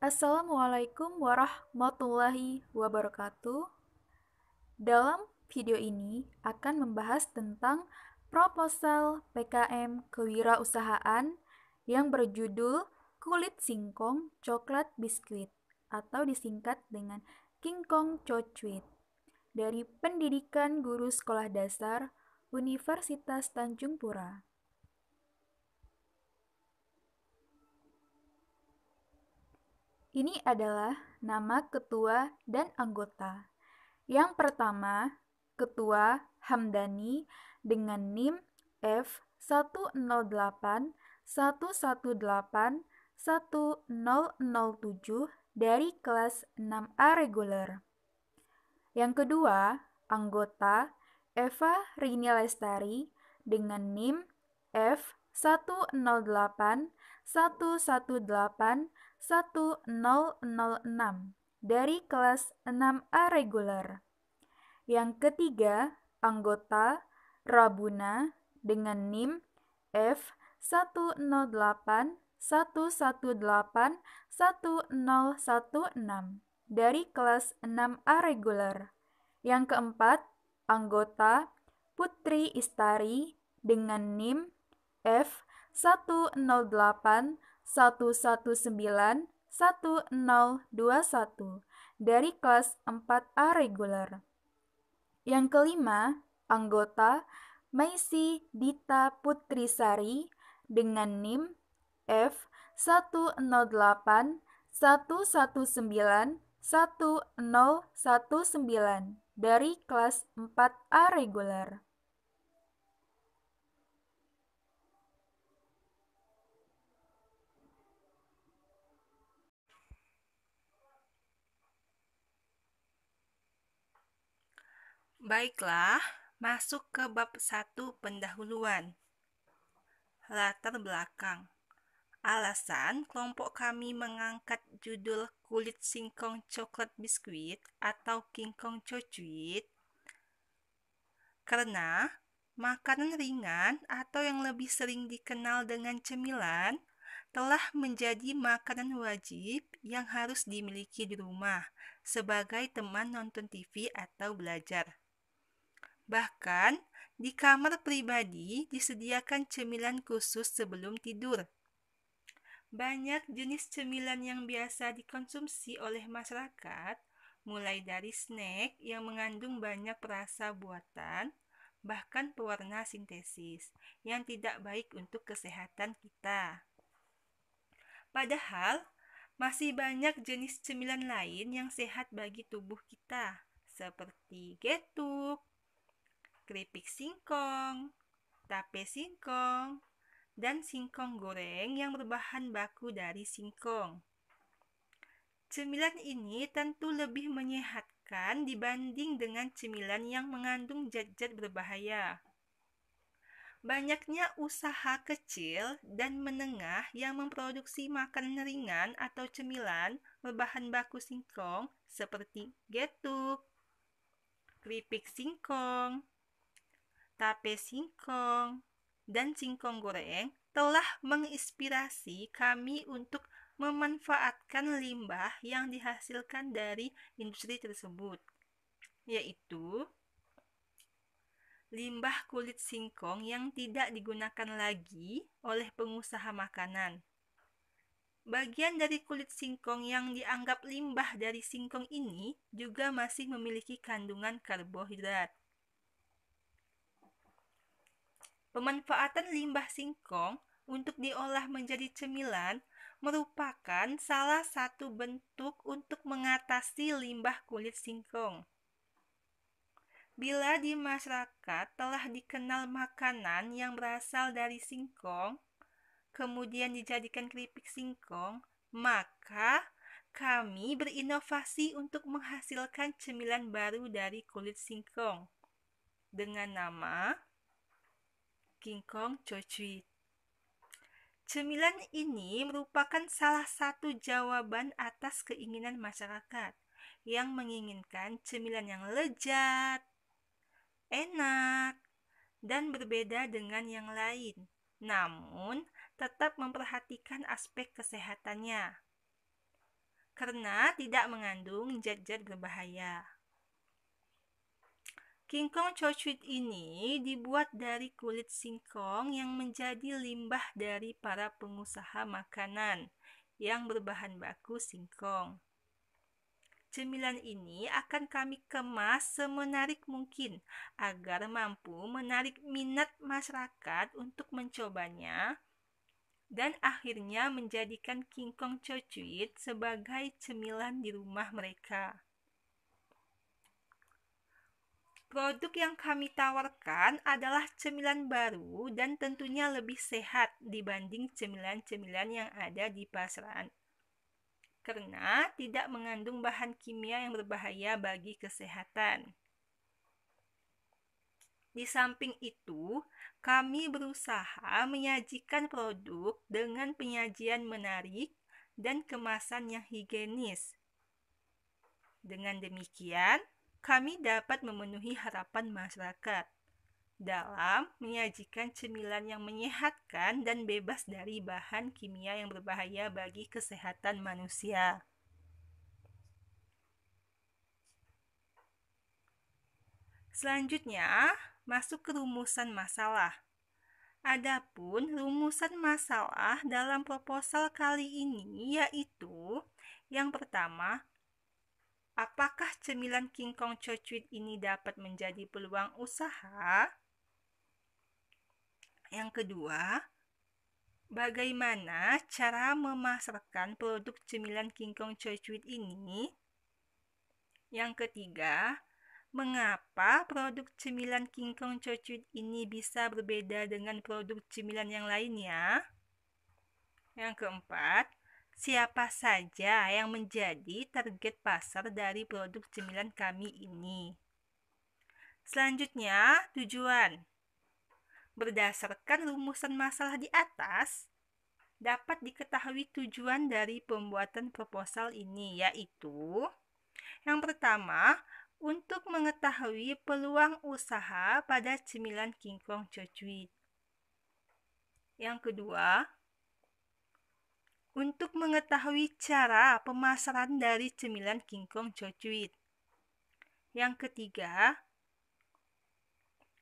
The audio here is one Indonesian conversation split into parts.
Assalamualaikum warahmatullahi wabarakatuh. Dalam video ini akan membahas tentang proposal PKM kewirausahaan yang berjudul Kulit Singkong Coklat Biskuit atau disingkat dengan Kingkong Cocuit dari Pendidikan Guru Sekolah Dasar Universitas Tanjung Pura. Ini adalah nama ketua dan anggota. Yang pertama, Ketua Hamdani dengan NIM F 108 1007 dari kelas 6A reguler. Yang kedua, anggota Eva Rini Lestari dengan NIM F 108 118 1006 dari kelas 6A reguler. Yang ketiga, anggota Rabuna dengan NIM F 108 118 1016 dari kelas 6A reguler. Yang keempat, anggota Putri Istari dengan NIM F 108 119 1021 dari kelas 4A reguler. Yang kelima, anggota Maisi Dita Putrisari dengan NIM F 108 119 1019 dari kelas 4A reguler. Baiklah, masuk ke bab satu pendahuluan. Latar belakang. Alasan kelompok kami mengangkat judul kulit singkong coklat biskuit atau kingkong cocuit karena makanan ringan atau yang lebih sering dikenal dengan cemilan telah menjadi makanan wajib yang harus dimiliki di rumah sebagai teman nonton TV atau belajar. Bahkan, di kamar pribadi disediakan cemilan khusus sebelum tidur. Banyak jenis cemilan yang biasa dikonsumsi oleh masyarakat, mulai dari snack yang mengandung banyak perasa buatan, bahkan pewarna sintesis yang tidak baik untuk kesehatan kita. Padahal, masih banyak jenis cemilan lain yang sehat bagi tubuh kita, seperti getuk, keripik singkong, tape singkong, dan singkong goreng yang berbahan baku dari singkong. Cemilan ini tentu lebih menyehatkan dibanding dengan cemilan yang mengandung zat-zat berbahaya. Banyaknya usaha kecil dan menengah yang memproduksi makanan ringan atau cemilan berbahan baku singkong seperti getuk, keripik singkong, tape singkong, dan singkong goreng telah menginspirasi kami untuk memanfaatkan limbah yang dihasilkan dari industri tersebut, yaitu limbah kulit singkong yang tidak digunakan lagi oleh pengusaha makanan. Bagian dari kulit singkong yang dianggap limbah dari singkong ini juga masih memiliki kandungan karbohidrat. Pemanfaatan limbah singkong untuk diolah menjadi cemilan merupakan salah satu bentuk untuk mengatasi limbah kulit singkong. Bila di masyarakat telah dikenal makanan yang berasal dari singkong, kemudian dijadikan keripik singkong, maka kami berinovasi untuk menghasilkan cemilan baru dari kulit singkong dengan nama King Kong Chochui. Cemilan ini merupakan salah satu jawaban atas keinginan masyarakat yang menginginkan cemilan yang lezat, enak, dan berbeda dengan yang lain, namun tetap memperhatikan aspek kesehatannya karena tidak mengandung zat-zat berbahaya. Kingkong cocuit ini dibuat dari kulit singkong yang menjadi limbah dari para pengusaha makanan yang berbahan baku singkong. Cemilan ini akan kami kemas semenarik mungkin agar mampu menarik minat masyarakat untuk mencobanya dan akhirnya menjadikan kingkong cocuit sebagai cemilan di rumah mereka. Produk yang kami tawarkan adalah cemilan baru dan tentunya lebih sehat dibanding cemilan-cemilan yang ada di pasaran. Karena tidak mengandung bahan kimia yang berbahaya bagi kesehatan. Di samping itu, kami berusaha menyajikan produk dengan penyajian menarik dan kemasan yang higienis. Dengan demikian, kami dapat memenuhi harapan masyarakat dalam menyajikan cemilan yang menyehatkan dan bebas dari bahan kimia yang berbahaya bagi kesehatan manusia. Selanjutnya, masuk ke rumusan masalah. Adapun rumusan masalah dalam proposal kali ini yaitu yang pertama, Apakah cemilan King Kong Chocuit ini dapat menjadi peluang usaha? Yang kedua, bagaimana cara memasarkan produk cemilan King Kong Chocuit ini? Yang ketiga, mengapa produk cemilan King Kong Chocuit ini bisa berbeda dengan produk cemilan yang lainnya? Yang keempat, siapa saja yang menjadi target pasar dari produk cemilan kami ini. Selanjutnya, tujuan. Berdasarkan rumusan masalah di atas, dapat diketahui tujuan dari pembuatan proposal ini, yaitu yang pertama, untuk mengetahui peluang usaha pada cemilan kingkong cocuit. Yang kedua, untuk mengetahui cara pemasaran dari cemilan kingkong cocuit. Yang ketiga,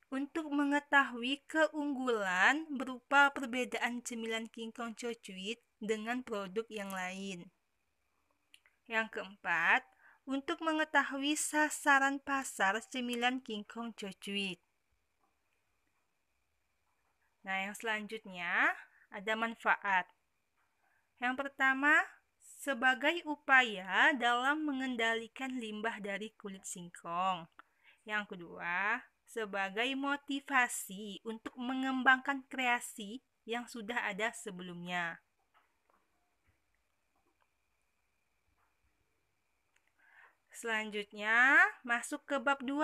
untuk mengetahui keunggulan berupa perbedaan cemilan kingkong cocuit dengan produk yang lain. Yang keempat, untuk mengetahui sasaran pasar cemilan kingkong cocuit. Nah, yang selanjutnya ada manfaat. Yang pertama, sebagai upaya dalam mengendalikan limbah dari kulit singkong. Yang kedua, sebagai motivasi untuk mengembangkan kreasi yang sudah ada sebelumnya. Selanjutnya, masuk ke bab 2,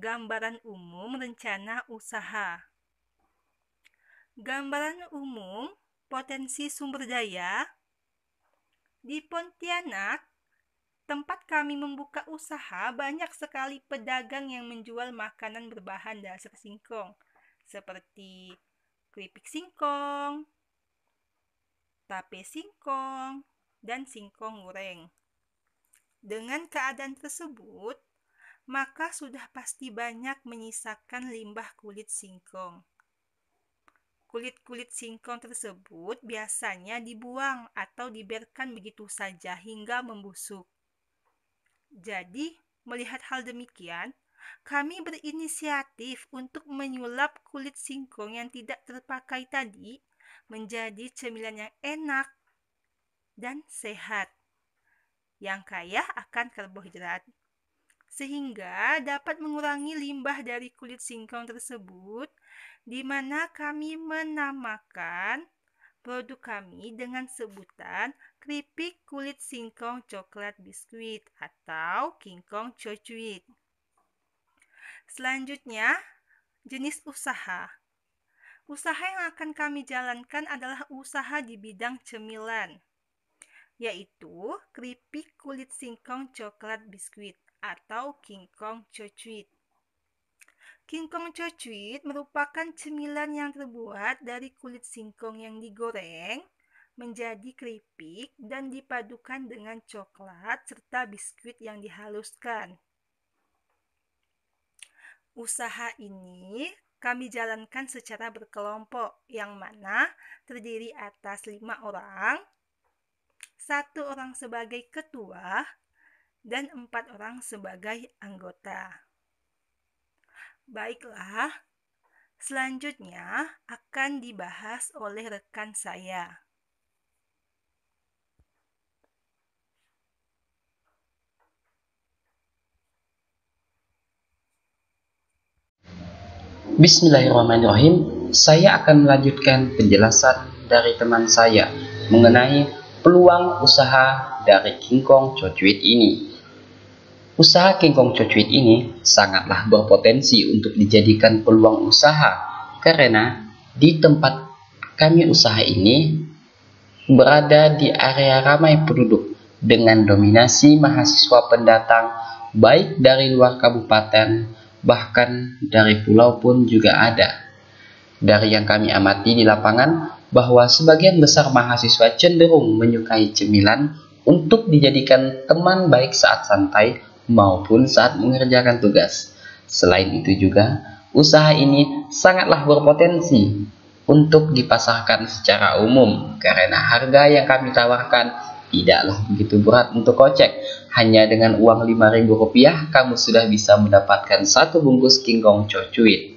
gambaran umum rencana usaha. Gambaran umum potensi sumber daya di Pontianak, tempat kami membuka usaha, banyak sekali pedagang yang menjual makanan berbahan dasar singkong, seperti keripik singkong, tape singkong, dan singkong goreng. Dengan keadaan tersebut, maka sudah pasti banyak menyisakan limbah kulit singkong. Kulit-kulit singkong tersebut biasanya dibuang atau dibiarkan begitu saja hingga membusuk. Jadi, melihat hal demikian, kami berinisiatif untuk menyulap kulit singkong yang tidak terpakai tadi menjadi cemilan yang enak dan sehat, yang kaya akan karbohidrat, sehingga dapat mengurangi limbah dari kulit singkong tersebut di mana kami menamakan produk kami dengan sebutan keripik kulit singkong coklat biskuit atau kingkong cocuit. Selanjutnya, jenis usaha. Usaha yang akan kami jalankan adalah usaha di bidang cemilan, yaitu keripik kulit singkong coklat biskuit atau kingkong cocuit. Kingkong cocuit merupakan cemilan yang terbuat dari kulit singkong yang digoreng, menjadi keripik dan dipadukan dengan coklat serta biskuit yang dihaluskan. Usaha ini kami jalankan secara berkelompok yang mana terdiri atas lima orang, satu orang sebagai ketua, dan empat orang sebagai anggota. Baiklah, selanjutnya akan dibahas oleh rekan saya. Bismillahirrahmanirrahim, saya akan melanjutkan penjelasan dari teman saya mengenai peluang usaha dari King Kong Chocuit ini. Usaha King kingkong cucuit ini sangatlah berpotensi untuk dijadikan peluang usaha karena di tempat kami usaha ini berada di area ramai penduduk dengan dominasi mahasiswa pendatang baik dari luar kabupaten bahkan dari pulau pun juga ada. Dari yang kami amati di lapangan bahwa sebagian besar mahasiswa cenderung menyukai cemilan untuk dijadikan teman baik saat santai maupun saat mengerjakan tugas. Selain itu juga, usaha ini sangatlah berpotensi untuk dipasarkan secara umum karena harga yang kami tawarkan tidaklah begitu berat untuk kocek. Hanya dengan uang 5.000 rupiah, kamu sudah bisa mendapatkan satu bungkus kingkong cocuit.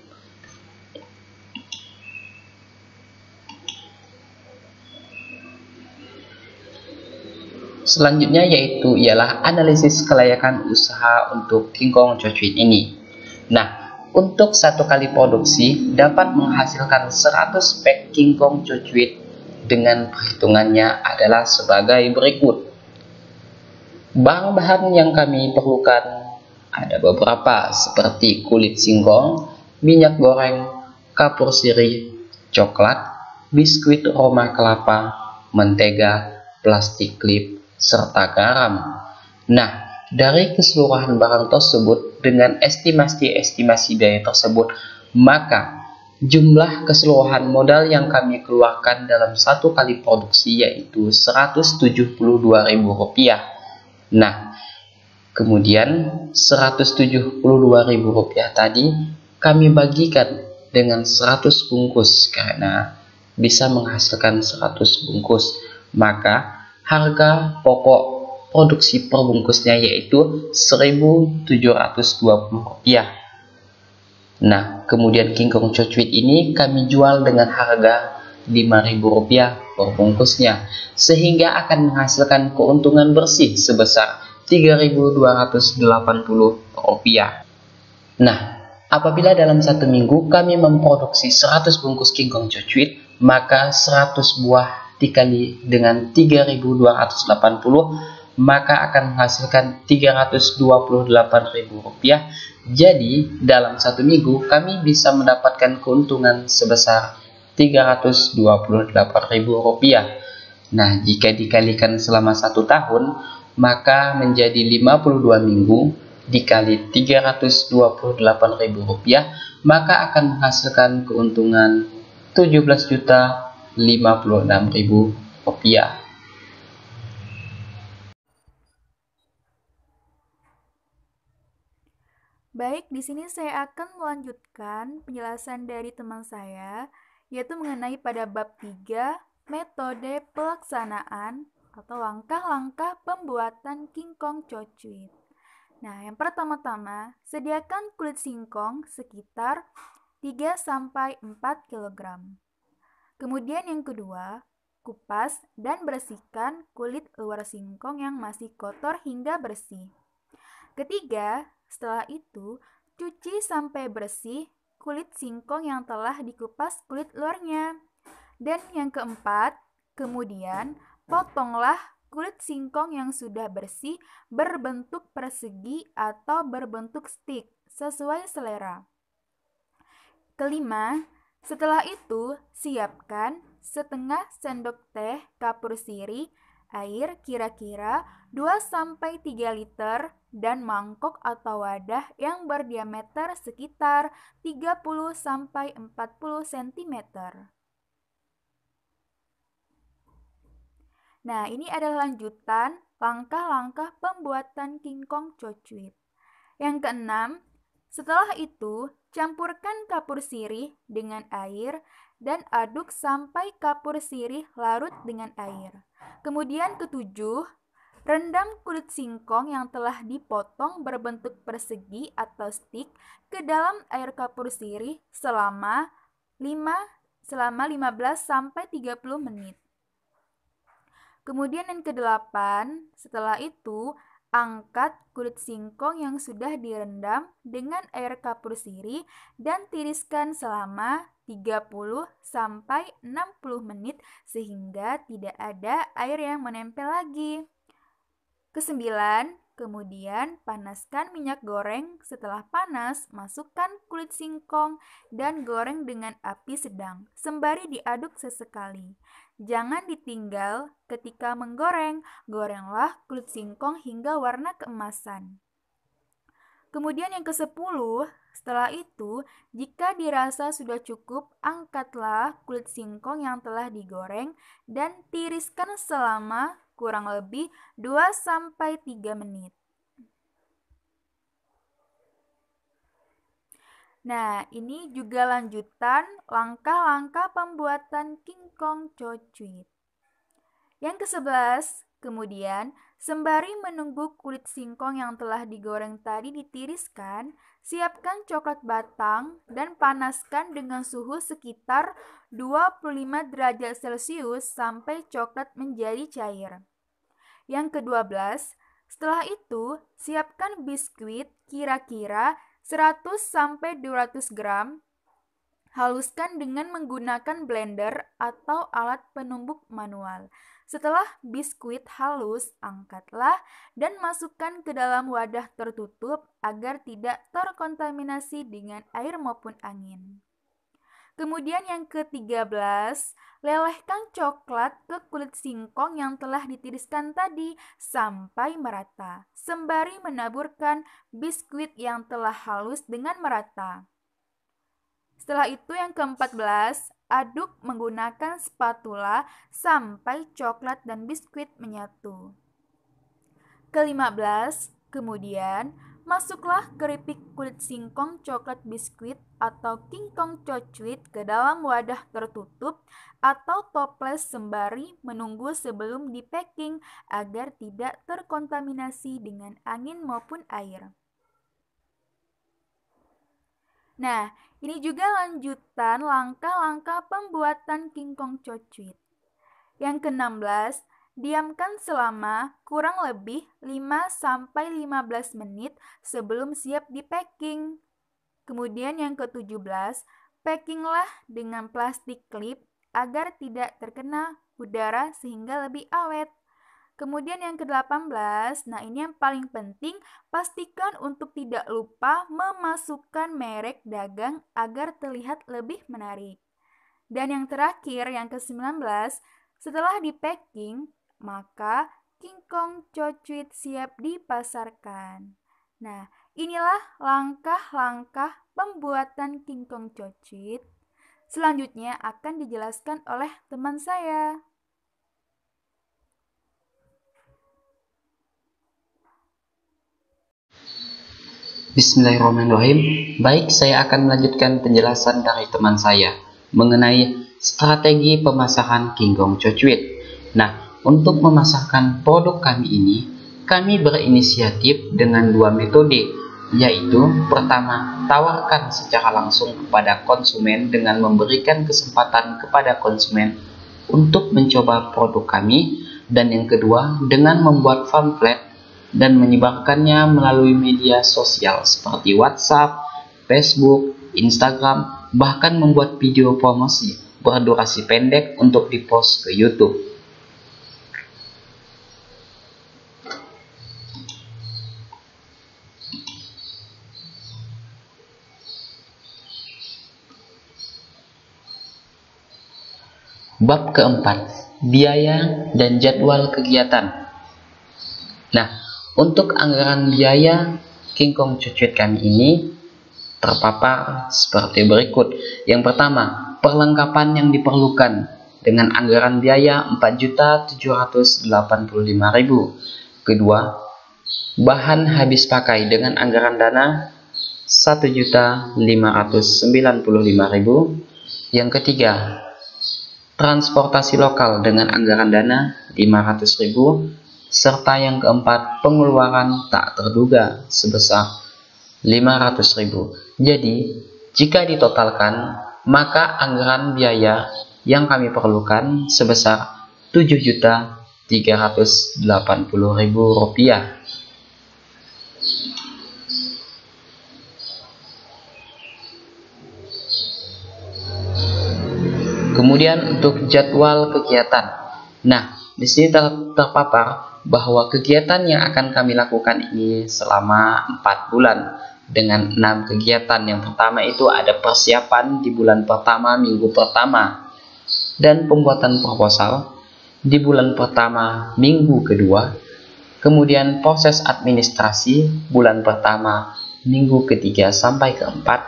Selanjutnya yaitu ialah analisis kelayakan usaha untuk Kong cocuit ini. Nah, untuk satu kali produksi dapat menghasilkan 100 pack Kong cocuit dengan perhitungannya adalah sebagai berikut. Bahan-bahan yang kami perlukan ada beberapa seperti kulit singkong, minyak goreng, kapur sirih, coklat, biskuit roma kelapa, mentega, plastik klip, serta garam. Nah, dari keseluruhan barang tersebut dengan estimasi-estimasi biaya tersebut, maka jumlah keseluruhan modal yang kami keluarkan dalam satu kali produksi yaitu Rp172.000. Nah, kemudian Rp172.000 tadi kami bagikan dengan 100 bungkus karena bisa menghasilkan 100 bungkus. Maka harga pokok produksi perbungkusnya yaitu Rp1.720. Nah, kemudian King kingkong Chocuit ini kami jual dengan harga Rp5.000 perbungkusnya, sehingga akan menghasilkan keuntungan bersih sebesar Rp3.280. Nah, apabila dalam satu minggu kami memproduksi 100 bungkus kingkong Chocuit, maka 100 buah dikali dengan 3280 maka akan menghasilkan 328.000 rupiah. Jadi, dalam satu minggu kami bisa mendapatkan keuntungan sebesar 328.000 rupiah. Nah, jika dikalikan selama satu tahun, maka menjadi 52 minggu dikali 328.000 rupiah, maka akan menghasilkan keuntungan 17 juta 56.000 rupiah. Baik, di sini saya akan melanjutkan penjelasan dari teman saya, yaitu mengenai pada bab 3, metode pelaksanaan atau langkah-langkah pembuatan kingkong cocuit. Nah, yang pertama-tama, sediakan kulit singkong sekitar 3-4 kg. Kemudian yang kedua, kupas dan bersihkan kulit luar singkong yang masih kotor hingga bersih. Ketiga, setelah itu cuci sampai bersih kulit singkong yang telah dikupas kulit luarnya. Dan yang keempat, kemudian potonglah kulit singkong yang sudah bersih berbentuk persegi atau berbentuk stick sesuai selera. Kelima, setelah itu, siapkan setengah sendok teh kapur sirih, air kira-kira 2-3 liter, dan mangkok atau wadah yang berdiameter sekitar 30-40 cm. Nah, ini adalah lanjutan langkah-langkah pembuatan kingkong cocuit. Yang keenam, setelah itu, campurkan kapur sirih dengan air dan aduk sampai kapur sirih larut dengan air. Kemudian ketujuh, rendam kulit singkong yang telah dipotong berbentuk persegi atau stik ke dalam air kapur sirih selama 5 selama 15 sampai 30 menit. Kemudian yang kedelapan, setelah itu Angkat kulit singkong yang sudah direndam dengan air kapur sirih dan tiriskan selama 30 sampai 60 menit sehingga tidak ada air yang menempel lagi. Kesembilan, Kemudian, panaskan minyak goreng. Setelah panas, masukkan kulit singkong dan goreng dengan api sedang, sembari diaduk sesekali. Jangan ditinggal ketika menggoreng, gorenglah kulit singkong hingga warna keemasan. Kemudian yang ke-10, setelah itu, jika dirasa sudah cukup, angkatlah kulit singkong yang telah digoreng dan tiriskan selama kurang lebih 2-3 menit. Nah, ini juga lanjutan langkah-langkah pembuatan King Kong Chocuit. Yang ke-11, kemudian sembari menunggu kulit singkong yang telah digoreng tadi ditiriskan, siapkan coklat batang dan panaskan dengan suhu sekitar 25 derajat Celcius sampai coklat menjadi cair. Yang ke-12, setelah itu siapkan biskuit kira-kira 100 sampai 200 gram. Haluskan dengan menggunakan blender atau alat penumbuk manual. Setelah biskuit halus, angkatlah dan masukkan ke dalam wadah tertutup agar tidak terkontaminasi dengan air maupun angin. Kemudian yang ke-13, lelehkan coklat ke kulit singkong yang telah ditiriskan tadi sampai merata, sembari menaburkan biskuit yang telah halus dengan merata. Setelah itu yang ke-14, aduk menggunakan spatula sampai coklat dan biskuit menyatu. Ke-15, kemudian Masuklah keripik kulit singkong coklat biskuit atau kingkong cocuit ke dalam wadah tertutup atau toples sembari menunggu sebelum di packing agar tidak terkontaminasi dengan angin maupun air. Nah, ini juga lanjutan langkah-langkah pembuatan kingkong cocuit. Yang ke-16, Diamkan selama kurang lebih 5-15 menit sebelum siap di-packing. Kemudian yang ke-17, packinglah dengan plastik klip agar tidak terkena udara sehingga lebih awet. Kemudian yang ke-18, nah ini yang paling penting, pastikan untuk tidak lupa memasukkan merek dagang agar terlihat lebih menarik. Dan yang terakhir, yang ke-19, setelah di packing, maka King Kong Cho siap dipasarkan. Nah, inilah langkah-langkah pembuatan King Kong Cho Selanjutnya akan dijelaskan oleh teman saya. Bismillahirrahmanirrahim. Baik, saya akan melanjutkan penjelasan dari teman saya mengenai strategi pemasaran King Kong Cocuit. Nah, untuk memasarkan produk kami ini, kami berinisiatif dengan dua metode, yaitu pertama, tawarkan secara langsung kepada konsumen dengan memberikan kesempatan kepada konsumen untuk mencoba produk kami, dan yang kedua, dengan membuat pamflet dan menyebarkannya melalui media sosial seperti WhatsApp, Facebook, Instagram, bahkan membuat video promosi berdurasi pendek untuk dipost ke YouTube. Bab keempat, biaya dan jadwal kegiatan. Nah, untuk anggaran biaya, King Kong Cucuit kami ini terpapar seperti berikut. Yang pertama, perlengkapan yang diperlukan dengan anggaran biaya 4.785.000. Kedua, bahan habis pakai dengan anggaran dana 1.595.000. Yang ketiga, transportasi lokal dengan anggaran dana 500.000 serta yang keempat pengeluaran tak terduga sebesar 500.000. Jadi, jika ditotalkan, maka anggaran biaya yang kami perlukan sebesar 7.380.000 rupiah. Kemudian untuk jadwal kegiatan. Nah, di sini ter terpapar bahwa kegiatan yang akan kami lakukan ini selama 4 bulan dengan 6 kegiatan. Yang pertama itu ada persiapan di bulan pertama, minggu pertama dan pembuatan proposal di bulan pertama, minggu kedua. Kemudian proses administrasi bulan pertama, minggu ketiga sampai keempat.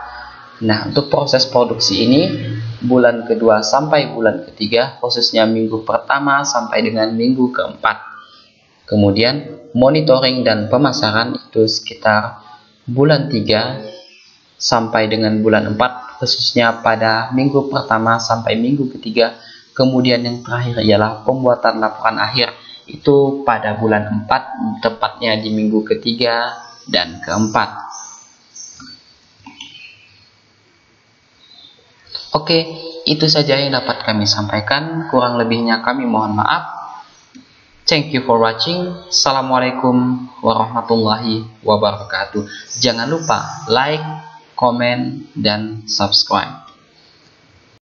Nah, untuk proses produksi ini bulan kedua sampai bulan ketiga, khususnya minggu pertama sampai dengan minggu keempat. Kemudian monitoring dan pemasaran itu sekitar bulan 3 sampai dengan bulan 4 khususnya pada minggu pertama sampai minggu ketiga kemudian yang terakhir ialah pembuatan laporan akhir itu pada bulan 4 tepatnya di minggu ketiga dan keempat Oke, itu saja yang dapat kami sampaikan. Kurang lebihnya kami mohon maaf. Thank you for watching. Assalamualaikum warahmatullahi wabarakatuh. Jangan lupa like, comment, dan subscribe.